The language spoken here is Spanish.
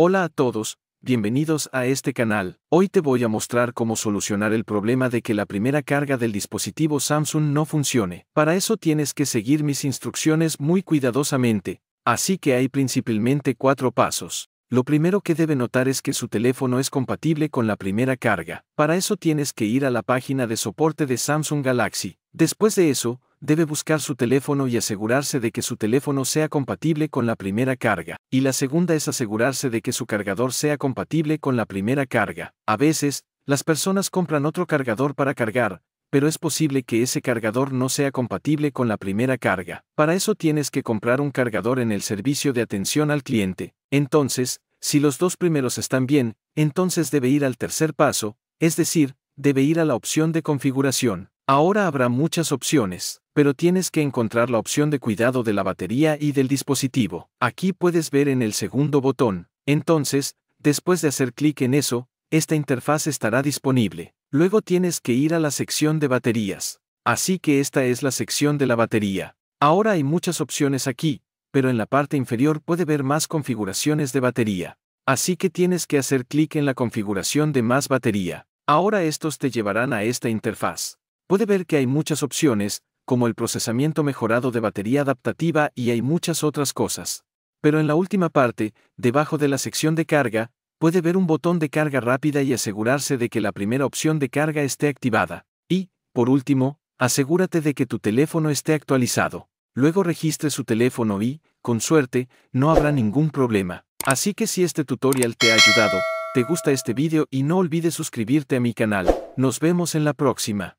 Hola a todos, bienvenidos a este canal. Hoy te voy a mostrar cómo solucionar el problema de que la primera carga del dispositivo Samsung no funcione. Para eso tienes que seguir mis instrucciones muy cuidadosamente, así que hay principalmente cuatro pasos. Lo primero que debe notar es que su teléfono es compatible con la primera carga. Para eso tienes que ir a la página de soporte de Samsung Galaxy Después de eso, debe buscar su teléfono y asegurarse de que su teléfono sea compatible con la primera carga, y la segunda es asegurarse de que su cargador sea compatible con la primera carga. A veces, las personas compran otro cargador para cargar, pero es posible que ese cargador no sea compatible con la primera carga. Para eso tienes que comprar un cargador en el servicio de atención al cliente. Entonces, si los dos primeros están bien, entonces debe ir al tercer paso, es decir, debe ir a la opción de configuración. Ahora habrá muchas opciones, pero tienes que encontrar la opción de cuidado de la batería y del dispositivo. Aquí puedes ver en el segundo botón. Entonces, después de hacer clic en eso, esta interfaz estará disponible. Luego tienes que ir a la sección de baterías. Así que esta es la sección de la batería. Ahora hay muchas opciones aquí, pero en la parte inferior puede ver más configuraciones de batería. Así que tienes que hacer clic en la configuración de más batería. Ahora estos te llevarán a esta interfaz puede ver que hay muchas opciones, como el procesamiento mejorado de batería adaptativa y hay muchas otras cosas. Pero en la última parte, debajo de la sección de carga, puede ver un botón de carga rápida y asegurarse de que la primera opción de carga esté activada. Y, por último, asegúrate de que tu teléfono esté actualizado. Luego registre su teléfono y, con suerte, no habrá ningún problema. Así que si este tutorial te ha ayudado, te gusta este vídeo y no olvides suscribirte a mi canal. Nos vemos en la próxima.